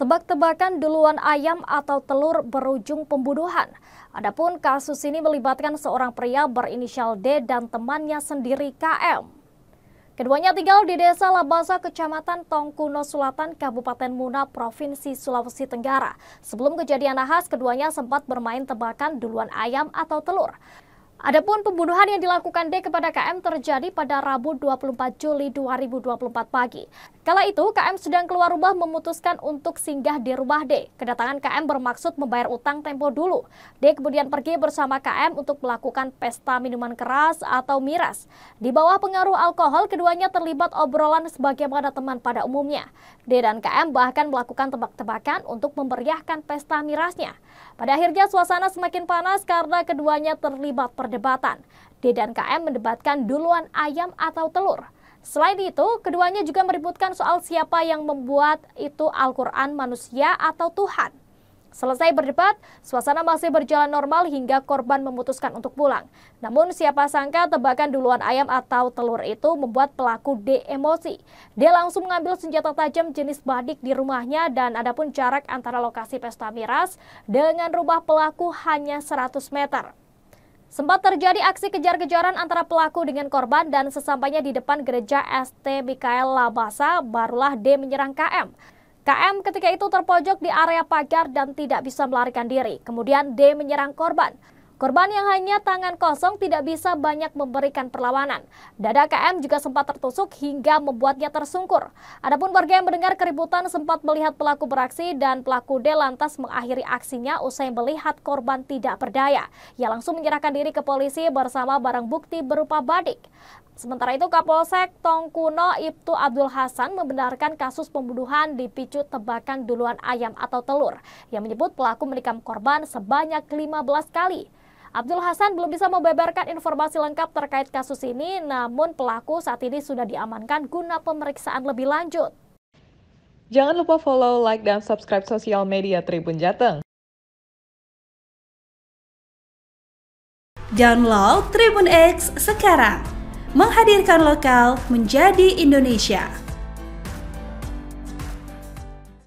Tebak-tebakan duluan ayam atau telur berujung pembunuhan. Adapun kasus ini melibatkan seorang pria berinisial D dan temannya sendiri KM. Keduanya tinggal di Desa Labasa, Kecamatan Tongkuno Selatan, Kabupaten Muna, Provinsi Sulawesi Tenggara. Sebelum kejadian nahas, keduanya sempat bermain tebakan duluan ayam atau telur. Adapun pembunuhan yang dilakukan D kepada KM terjadi pada Rabu 24 Juli 2024 pagi. Kala itu, KM sedang keluar rumah memutuskan untuk singgah di rumah D. Kedatangan KM bermaksud membayar utang tempo dulu. D kemudian pergi bersama KM untuk melakukan pesta minuman keras atau miras. Di bawah pengaruh alkohol, keduanya terlibat obrolan sebagaimana teman pada umumnya. D dan KM bahkan melakukan tebak-tebakan untuk memeriahkan pesta mirasnya. Pada akhirnya, suasana semakin panas karena keduanya terlibat perjalanan perdebatan. D dan KM mendebatkan duluan ayam atau telur. Selain itu, keduanya juga meributkan soal siapa yang membuat itu Al-Quran manusia atau Tuhan. Selesai berdebat, suasana masih berjalan normal hingga korban memutuskan untuk pulang. Namun siapa sangka tebakan duluan ayam atau telur itu membuat pelaku D emosi. Dia langsung mengambil senjata tajam jenis badik di rumahnya dan ada pun jarak antara lokasi pesta miras dengan rumah pelaku hanya 100 meter. Sempat terjadi aksi kejar-kejaran antara pelaku dengan korban dan sesampainya di depan gereja ST Mikael Labasa, barulah D menyerang KM. KM ketika itu terpojok di area pagar dan tidak bisa melarikan diri. Kemudian D menyerang korban. Korban yang hanya tangan kosong tidak bisa banyak memberikan perlawanan. Dada KM juga sempat tertusuk hingga membuatnya tersungkur. Adapun warga yang mendengar keributan sempat melihat pelaku beraksi dan pelaku D lantas mengakhiri aksinya usai melihat korban tidak berdaya. Ia langsung menyerahkan diri ke polisi bersama barang bukti berupa badik. Sementara itu Kapolsek Tongkuno Ibtu Abdul Hasan membenarkan kasus pembunuhan dipicu tebakan duluan ayam atau telur. Ia menyebut pelaku menikam korban sebanyak 15 kali. Abdul Hasan belum bisa membeberkan informasi lengkap terkait kasus ini, namun pelaku saat ini sudah diamankan guna pemeriksaan lebih lanjut. Jangan lupa follow, like, dan subscribe sosial media Tribun Jateng. Download Tribun X sekarang. Menghadirkan lokal menjadi Indonesia.